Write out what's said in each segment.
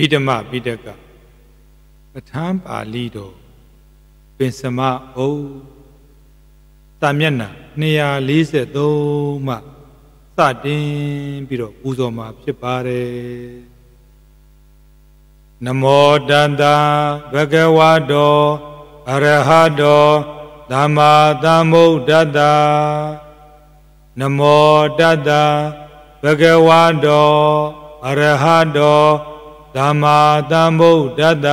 ဗိဓမပိဋကပဋ္ဌာန်းပါဠိတော်ပင်စမအုပ်တာမျက်နှာ243မှစတင်ပြီးတော့ပူဇော်မှာဖြစ်ပါတယ်နမောတန္တာဘဂဝတောအရဟတောသမ္မာသမ္ဗုဒ္ဓတ္တာနမောတတ္တာဘဂဝတောအရဟတောသမ္မာသမ္ဗုဒ္ဓတ္တ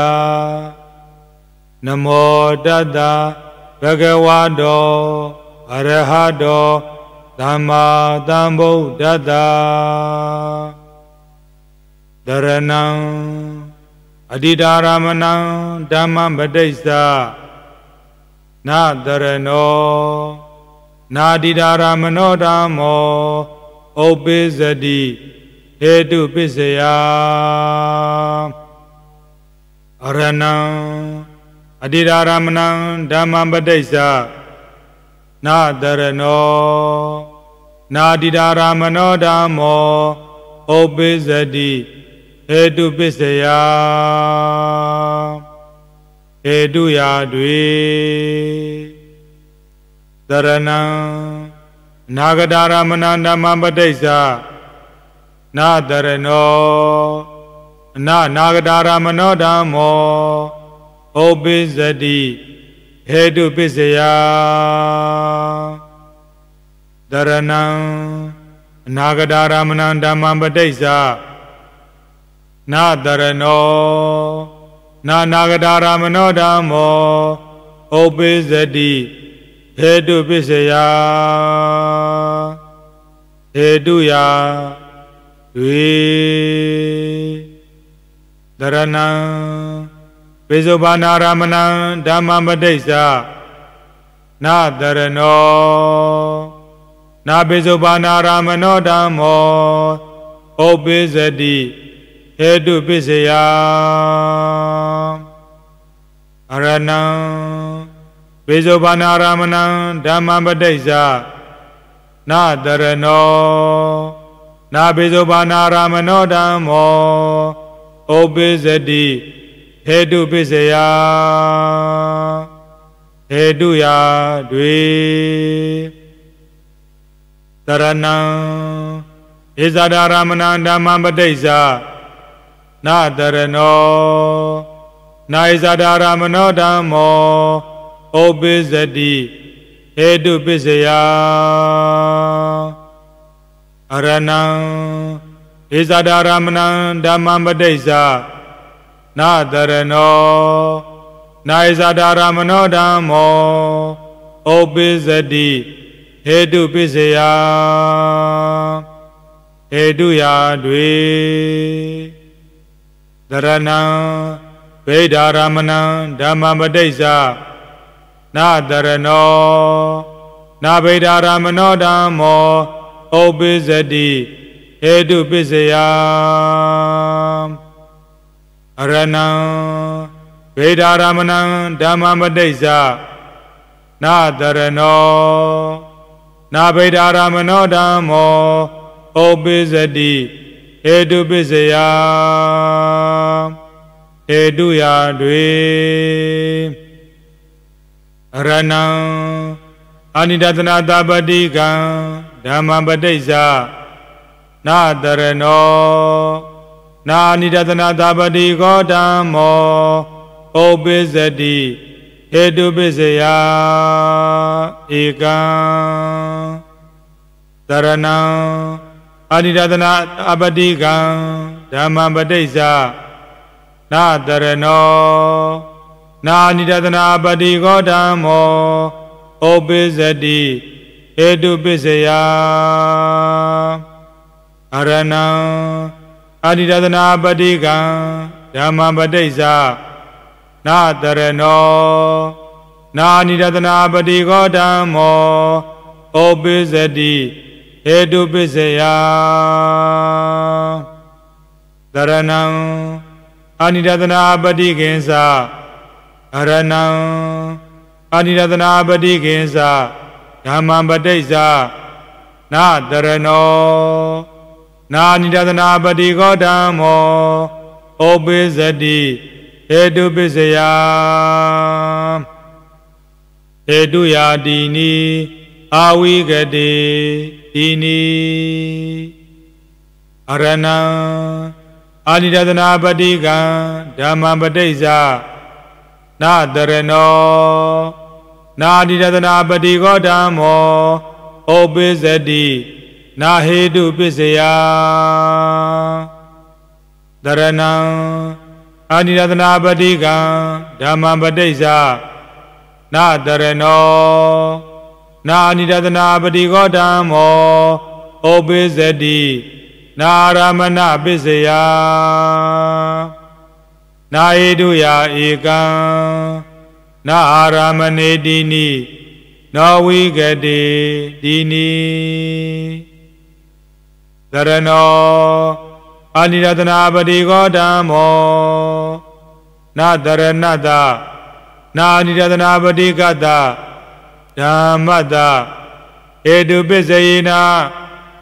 နမောတတ္တဘဂဝတောအရဟတောသမ္မာသမ္ဗုဒ္ဓတ္တတရဏံအတိတာရမဏံဓမ္မပဋိစ္စနာတရဏောနာတိတာရမဏောဓမ္မောဥပ္ပေသတိဟေတုပစ္စယအရဏံအတိဒါရမဏံဓမ္မပဋိစ္စနာတရနောနာတိဒါရမနောဓမ္မောဥပိစ္စတိဟေတုပစ္စယဟေတုယာတွေတရဏံနာဂတာရမဏံဓမ္မပဋိစ္စနာတရနောအနနာဂတာရမနောဓမ္မောဩပိစတိဟေတုပစ္စယတရဏံအနာဂတာရမဏံဓမ္မံပဋိစ္စနာတရနောနာနာဂတာရမနောဓမ္မောဩပိစတိဟေတုပစ္စယဟေတုယာတွေတရဏံပိစုဘာနာရမဏံဓမ္မပဋိစ္စနာတရဏောနာပိစုဘာနာရမဏောဓမ္မောဥပ္ပိစတိဟေတုပစ္စယအရဏံပိစုဘာနာရမဏံဓမ္မပဋိစ္စနာတရဏောနာဘိဇောဘာနာရမနောဓမ္မောဩပိစတိဟေတုပိစယာဟေတုယာတွေတရဏံဣဇာဒရမဏံဓမ္မပဋိစ္စနာတရနောနာဣဇာဒရမနောဓမ္မောဩပိစတိဟေတုပိစယာအရဏံဒေသဒာရမဏံဓမ္မပဋိစ္စနာတရနောနာယဇာဒာရမနောဓမ္မောဩပိစတိဟေတုပိစယဟေတုယာတွေတရဏံဗေဒာရမဏံဓမ္မပဋိစ္စနာတရနောနာဗေဒာရမနောဓမ္မောဩပိစတိဧတုပစ္စယအရဏံဝေဒာရမဏံဓမ္မမတိစ္ဆနာတရနောနာဗေဒာရမနောဓမ္မောဩပိစတိဧတုပစ္စယဧတုယာတွင်အရဏံအာနိဒသနာတပတိကံဓမ္မပဋိစ္စနာတရနောနာနိဒသနာသပတိကောဓမ္မောဩပိစတိဟေတုပိစယဧကံတရဏံအာနိဒသနာအပတိကံဓမ္မပဋိစ္စနာတရနောနာနိဒသနာပတိကောဓမ္မောဩပိစတိဧတုပစ္စယအရဏံအာတိရသနာပတိကံဓမ္မပဋိစ္စနာတရဏောနာနိရသနာပတိကောဓမ္မောဩပိစတိဟေတုပိစယသရဏံအာနိရသနာပတိကင်္စအရဏံအာနိရသနာပတိကင်္စဓမ္မပတိစ္ဆာနာတရနောနာနိဒသနာပတိကောဓမ္မောဩပိစတိဟေတုပစ္စယဟေတုယာတိနီအာဝိကတိဒီနီအရဏံအာနိဒသနာပတိကံဓမ္မပတိစ္ဆာနာတရနောနာတိရတနာပတိကောဓမ္မောဩပိစတိနာဟေတုပစ္စယတရဏံအာနိရတနာပတိကံဓမ္မံပဋိစ္စနာတရဏောနာအာနိရတနာပတိကောဓမ္မောဩပိစတိနာရမဏပစ္စယနာဟေတုယာဧကံနာအာရမဏေတိနိနောဝိကတိတိနိသရဏောအာနိရတနာပတိကောဓမ္မောနာတရဏတနာအာနိရတနာပတိကတဓမ္မတဧတုပစ္စယေနာ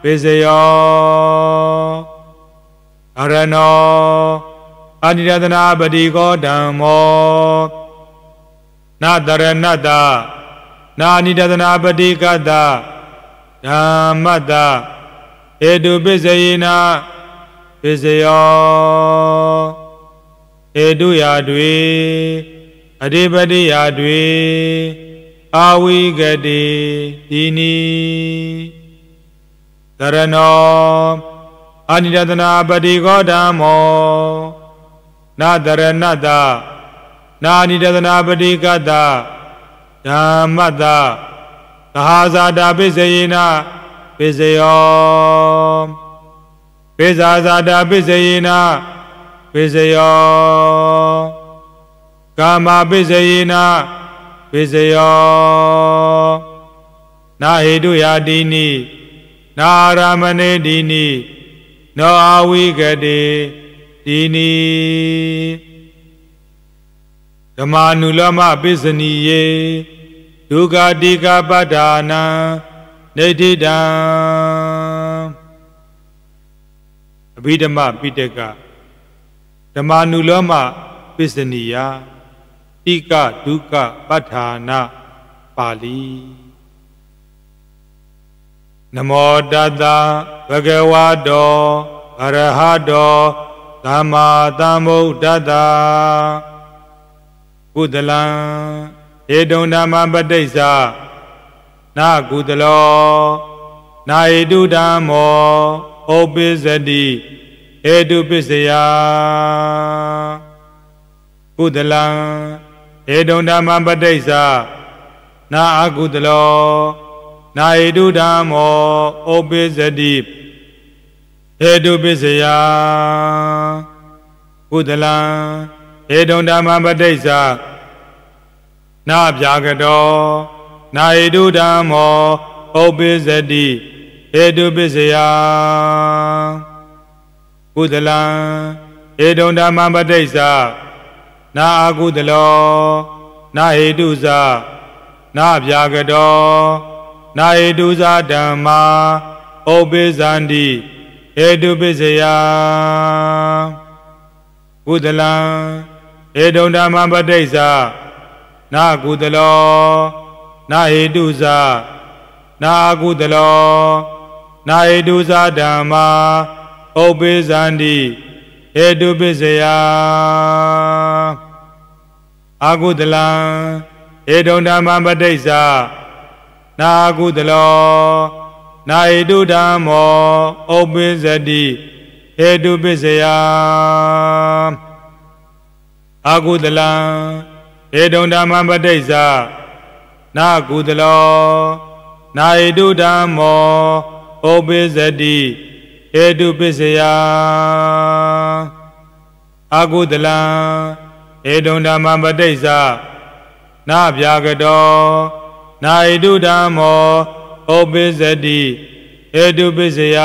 ပစ္စယောအရဏောအာနိရတနာပတိကောဓမ္မောနတရဏတနာနိတသနာပတိကတဓမ္မတဧတုပစ္စယေနာပစ္စယောဧတုယာတွေအဓိပတိယာတွေအာဝိကတိဒီနီသရဏောအနိတသနာပတိကောဓမ္မောနာတရဏတ္တနာနိတသနာပတိကတဓမ္မတသဟာဇာတာပိစယေနပိစယောပိဇာဇာတာပိစယေနပိစယောကာမပိစယေနပိစယောနာဟိတုယာတိနိနာရမနေတိနိနောအဝိကတိတိနိဓမ္မာနုလမပစ္စနိယေဒုက္ခတိကပတ္တာနာဒိဋ္ဌိတံအဘိဓမ္မပိတကဓမ္မာနုလောမပစ္စနိယတိကဒုက္ခပဋ္ဌာနာပါဠိနမောတတဗဂဝတောအရဟတောသမ္မာသမ္ဗုဒ္ဓတ္တကုသလံဧတုံဓမ္မပဋိစ္စနာကုသလောနာဟိတုဓမ္မောဩပိစတိဧတုပစ္စယကုသလံဧတုံဓမ္မပဋိစ္စနာအကုသလောနာဟိတုဓမ္မောဩပိစတိဧတုပစ္စယကုသလံဧတုံဓမ္မပဋိစ္စနာဗျာကတော နာဟိတုဓမ္မောဥပ္ပိစတိဧတုပစ္စယကုသလံဧတုံဓမ္မပဋိစ္စနာအကုသလောနာဟိတုဇနာဗျာကတောနာဟိတုဇဓမ္မာဥပ္ပိဇန္တိဧတုပစ္စယကုသလံဧတုံဓမ္မပဋိစ္စနာကုသလောနာဟေတုဇာနာကုသလောနာဟေတုဇာဓမ္မာဥပ္ပေဇန္တိဧတုပစ္စယအာကုသလံဧတုံဓမ္မပဋိစ္စနာကုသလောနာဟေတုဓမ္မောဥပ္ပေဇတိဧတုပစ္စယအာကုသလံဧတုံဓမ္မပဋိစ္စနာကုသလောနာဟိတုဓမ္မောဩပိစတိဧတုပစ္စယအာကုသလံဧတုံဓမ္မပဋိစ္စနာဗျာကတောနာဟိတုဓမ္မောဩပိစတိဧတုပစ္စယ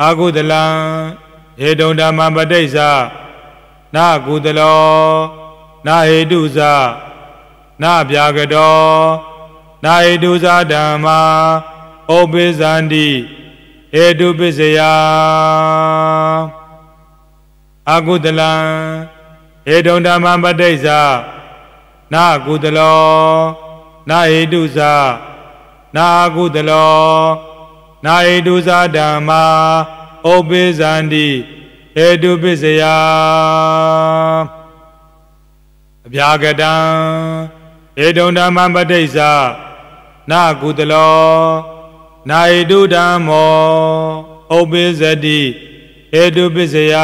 အာကုသလံဧတုံဓမ္မပဋိစ္စနာကုသလောနာဟေတုဇနာဗျာကတောနာဟေတုဇဓမ္မာဩပိဇန္တိဧတုပစ္စယအကုသလံဧတုံဓမ္မပဋိစ္စနာကုသလောနာဟေတုဇနာကုသလောနာဟေတုဇဓမ္မာဩပိဇန္တိဟေတုပစ္စယအဗျာကတံဧတုံဓမ္မပဋိစ္စနာကုတလောနာဟိတုဓမ္မောဩပိဇတိဟေတုပစ္စယ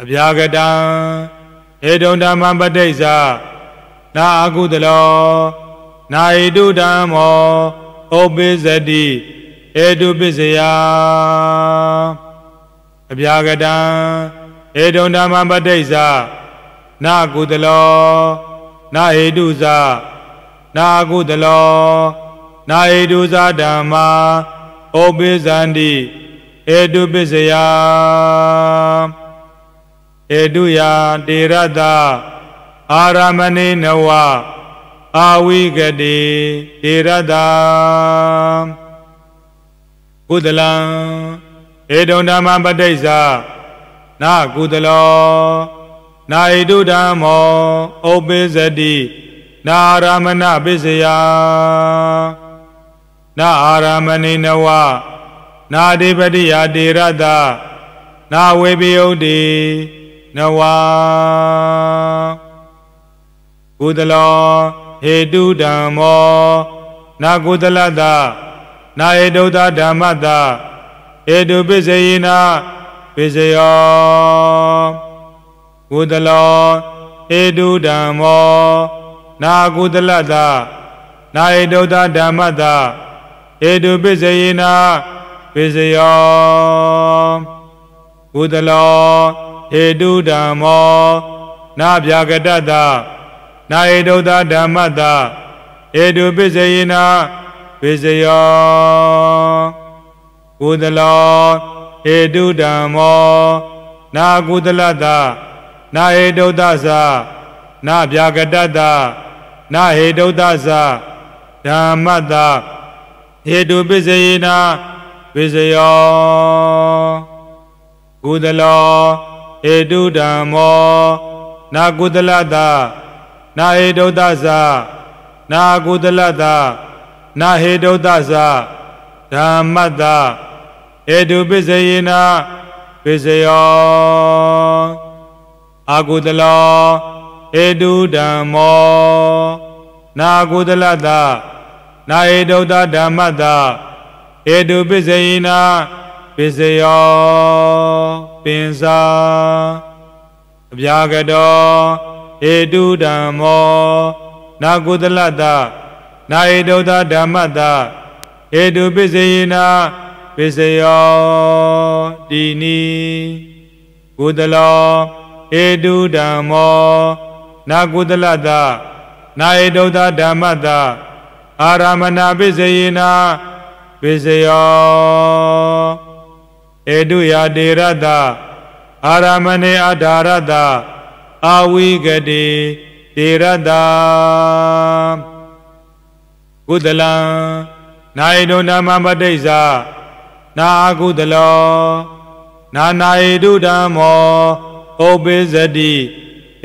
အဗျာကတံဧတုံဓမ္မပဋိစ္စနာအကုတလောနာဟိတုဓမ္မောဩပိဇတိအေတုပစ္စယအပြာကတံအေတုံဓမ္မပဋိစ္စနာကုတလောနာဟေတုဇာနာကုတလောနာဟေတုဇာဓမ္မာဩပိဇန္တိအေတုပစ္စယဧတုယတေရတအာရမဏိနဝအာဝိကတိတေရတကုသလံဧတုံဓမ္မပဋိစ္စနာကုသလောနာဣတုဓမ္မောဥပိစတိနာရမဏပိစယနာအာရမဏိနဝနာဓိပတိယာတိရတ္တနာဝေပိယုတ်တိနဝကုသလောဟေတုဓမ္မောနာကုသလတ္တနာဧတုသာဓမ္မတာဧတုပိစယေနာပိစယောကုသလောဧတုဓမ္မောနာကုသလတာနာဧတုသာဓမ္မတာဧတုပိစယေနာပိစယောကုသလောဧတုဓမ္မောနာဗျာကတ္တနာဧတုသာဓမ္မတာဧတုပိစယေနာဝိဇယောကုသလောဟေတုဓမ္မောနာကုသလတ္တနာဟေတုတ္တသနာဗျာကတတ္တနာဟေတုတ္တသဓမ္မတ္တဟေတုပိစယေနာဝိဇယောကုသလောဟေတုဓမ္မောနာကုသလတ္တနာဟေတုတ္တသနာကုသလတ္တနာဟေတုတ္တသဓမ္မတ္တဧတုပစ္စယေနာပစ္စယောအာကုတလောဧတုဓမ္မောနာကုတလတနာဟေတုတ္တဓမ္မတ္တဧတုပစ္စယေနာပစ္စယောပင်စာအဗျာကတော်ဧတုဓမ္မောနာကုတလတ္တနာဧတုသာဓမ္မတာဧတုပစ္စယေနာပစ္စယောတိနိကုသလောဧတုဓမ္မောနာကုသလတနာဧတုသာဓမ္မတာအာရမဏပစ္စယေနာပစ္စယောဧတုယာတေရတအာရမဏေအဓာရတအာဝိကတိတေရတကုသလံနာယတုဓမ္မပဋိစ္စနာအကုသလောနာနာယတုဓမ္မောဥပိစ္စတိ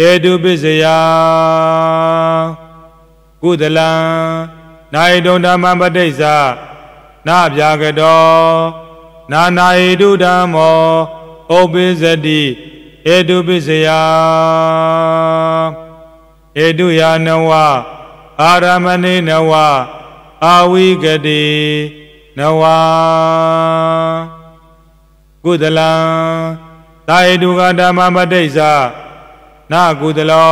ဧတုပစ္စယကုသလံနာယတုဓမ္မပဋိစ္စနာဗျာကတောနာနာယတုဓမ္မောဥပိစ္စတိဧတုပစ္စယဧတုယာနဝအာရမဏိနဝအာဝိကတိနဝါကုသလံသာယတုကဓမ္မပဋိစ္စနာကုသလော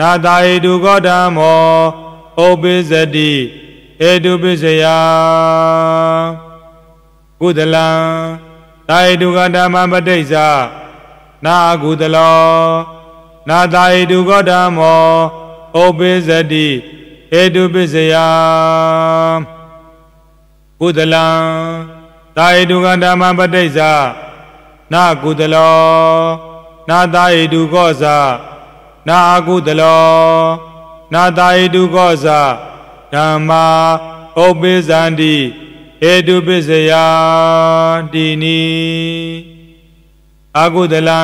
နာသာယတုကောဓမ္မောဩပိစတိဧတုပိစယကုသလံသာယတုကဓမ္မပဋိစ္စနာကုသလောနာသာယတုကောဓမ္မောဩပိစတိဟေတုပစ္စယကုသလံတာဟေတုကဓမ္မပဋိစ္စနာကုသလောနာတာဟေတုကောဇာနာအကုသလောနာတာဟေတုကောဇာဓမ္မာဥပိစ္ဆန္တိဟေတုပစ္စယတိနိအကုသလံ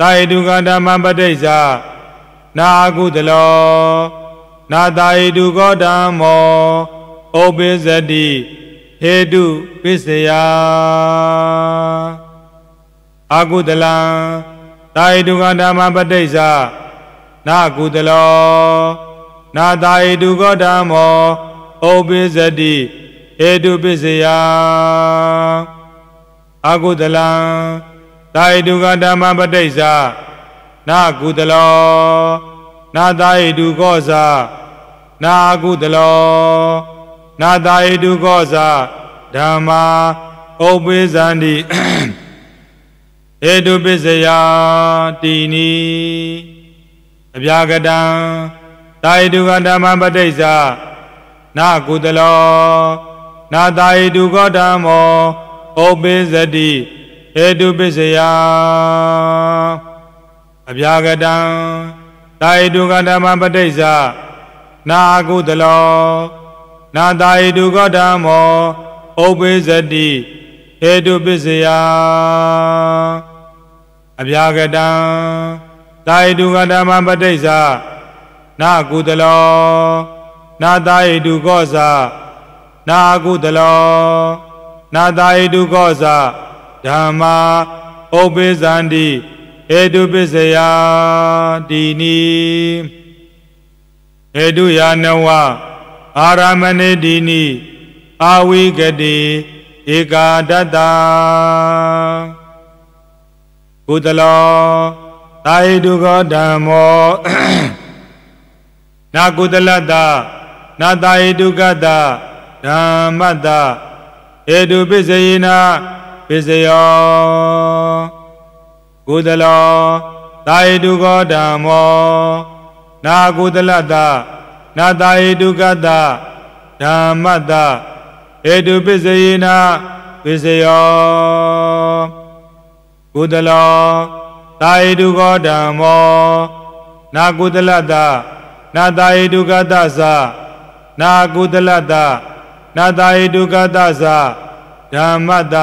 တာဟေတုကဓမ္မပဋိစ္စနာအကုသလောနာတာဟိတုကောဓမ္မောဩပိစတိဟေတုပိစယာအာကုတလံတာဟိတုကဓမ္မပဋိစ္စနာကုတလောနာတာဟိတုကောဓမ္မောဩပိစတိဟေတုပိစယာအာကုတလံတာဟိတုကဓမ္မပဋိစ္စနာကုတလောနာသာဟိတုကောဇာနာကုတလောနာသာဟိတုကောဇာဓမ္မာဥပိသန္တိဧတုပစ္စယတိနိအဗျာကတံသာဟိတုကဓမ္မပဋိစ္စနာကုတလောနာသာဟိတုကောဓမ္မောဩပိသတိဧတုပစ္စယအဗျာကတံတာယတုကဓမ္မပဋိစ္စနာအကုသလောနာတာယတုကဓမ္မောဥပိသတိဟေတုပစ္စယအဗျာကတံတာယတုကဓမ္မပဋိစ္စနာကုသလောနာတာယတုကောဇာနာကုသလောနာတာယတုကောဇာဓမ္မာဥပိသန္တိဧတုပစ္စယတိနိဧတုယာနဝအာရမဏေတိနိအာဝိကတိဧကာတတကုသလောတာဟိတုကောဓမ္မောနာကုသလတနာတာဟိတုကတဓမ္မတဧတုပစ္စယေနပစ္စယောကုသလောသာယတုကောဓမ္မောနာကုသလတနာသာယတုကတဓမ္မတဧတုပစ္စယေနာပစ္စယောကုသလောသာယတုကောဓမ္မောနာကုသလတနာသာယတုကတသနာကုသလတနာသာယတုကတသဓမ္မတ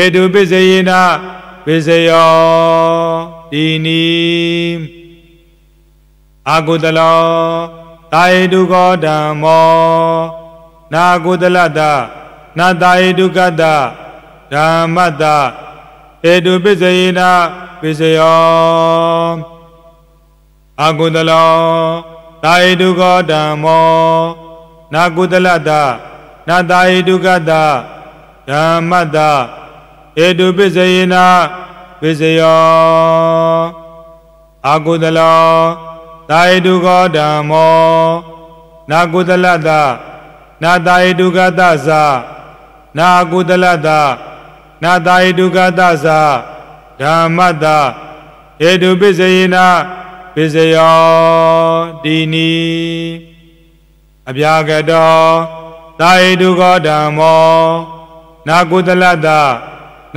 ဧတုပစ္စယေနာဝိဇယောဒီနီအာကုတလောတာယတုကောဓမ္မောနာကုတလတနာတာယတုကတဓမ္မတဧတုပစ္စယေနပစ္စယောအာကုတလောတာယတုကောဓမ္မောနာကုတလတနာတာယတုကတဓမ္မတဧတုပစ္စယေနပစ္စယောအာကုသလောသာယတုကောဓမ္မောနာကုသလတနာသာယတုကတသနာကုသလတနာသာယတုကတသဓမ္မတဧတုပစ္စယေနပစ္စယောတိနီအပြာကတော်သာယတုကောဓမ္မောနာကုသလတ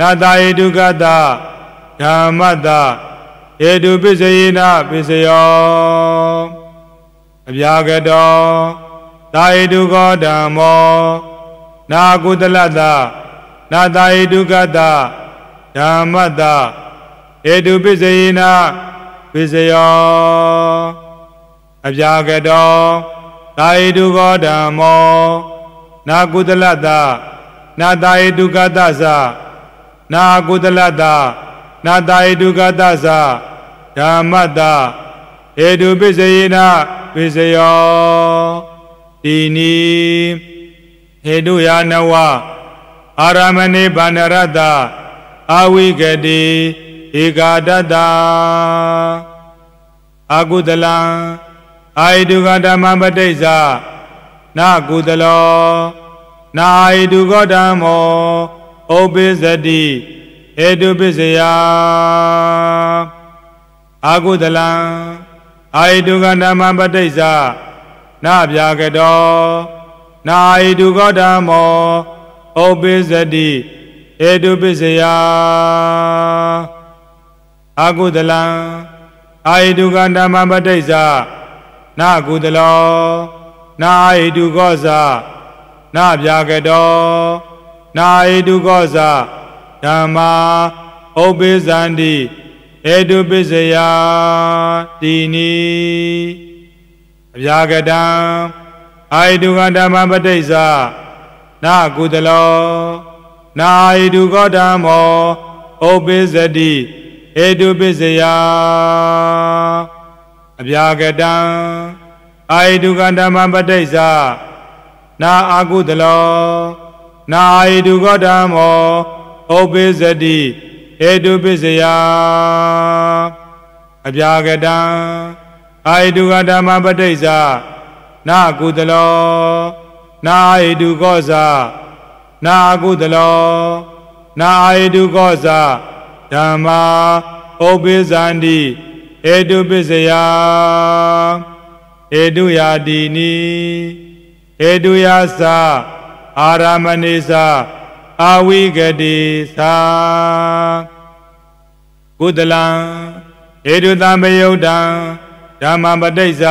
နတာဧတုကတဓမ္မတဧတုပစ္စယေနပစ္စယောအပြာကတောသာဧတုကောဓမ္မောနာကုတလတနာတာဧတုကတဓမ္မတဧတုပစ္စယေနပစ္စယောအပြာကတောသာဧတုကောဓမ္မောနာကုတလတနာတာဧတုကတသနာကုသလတနာတာဧတုကတသဓမ္မတဧတုပစ္စယေနပိစယောတိနိဟေတုယာနဝအာရမဏိဗန္နရတအာဝိကတိဧကာတတအာကုသလံအာယတုကဓမ္မပဋိစ္စနာကုသလောနာယတုကောဓမ္မောဩပိစတိဧတုပစ္စယအာဟုတလံအာဟိတုကဓမ္မပဋိစ္စနာဗျာကတောနာအာဟိတုကောဓမ္မောဩပိစတိဧတုပစ္စယအာဟုတလံအာဟိတုကဓမ္မပဋိစ္စနာကုတလောနာအာဟိတုကောဇနာဗျာကတောနာဣတုကောဇဓမ္မာဥပိသန္တိဧတုပစ္စယတိနိအဗျာကတံအာယတုကဓမ္မပဋိစ္စနာကုတလောနာအာယတုကောဓမ္မောဥပိသတိဧတုပစ္စယအဗျာကတံအာယတုကဓမ္မပဋိစ္စနာအာကုတလောနာဟိတုကောဓမ္မောဩပိစတိဟေတုပိစယအပြာကတံအာဟိတုကဓမ္မပဋိစ္စနာကုသလောနာဟိတုကောဇာနာကုသလောနာဟိတုကောဇာဓမ္မာဩပိစန္တိဧတုပစ္စယဧတုယာတိနိဧတုယာသအာရမဏိစာအာဝိကတိသာကုတလံဧတုတံပယုတ်တံဓမ္မပဋိစ္စ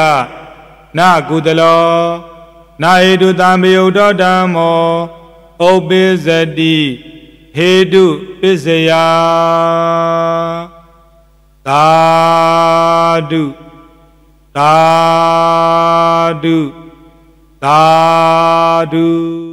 နာကုတလောနာဧတုတံပယုတ်တော်ဓမ္မောဥပိစတိဟေတုပစ္စယသာဓုသာဓုသာဓု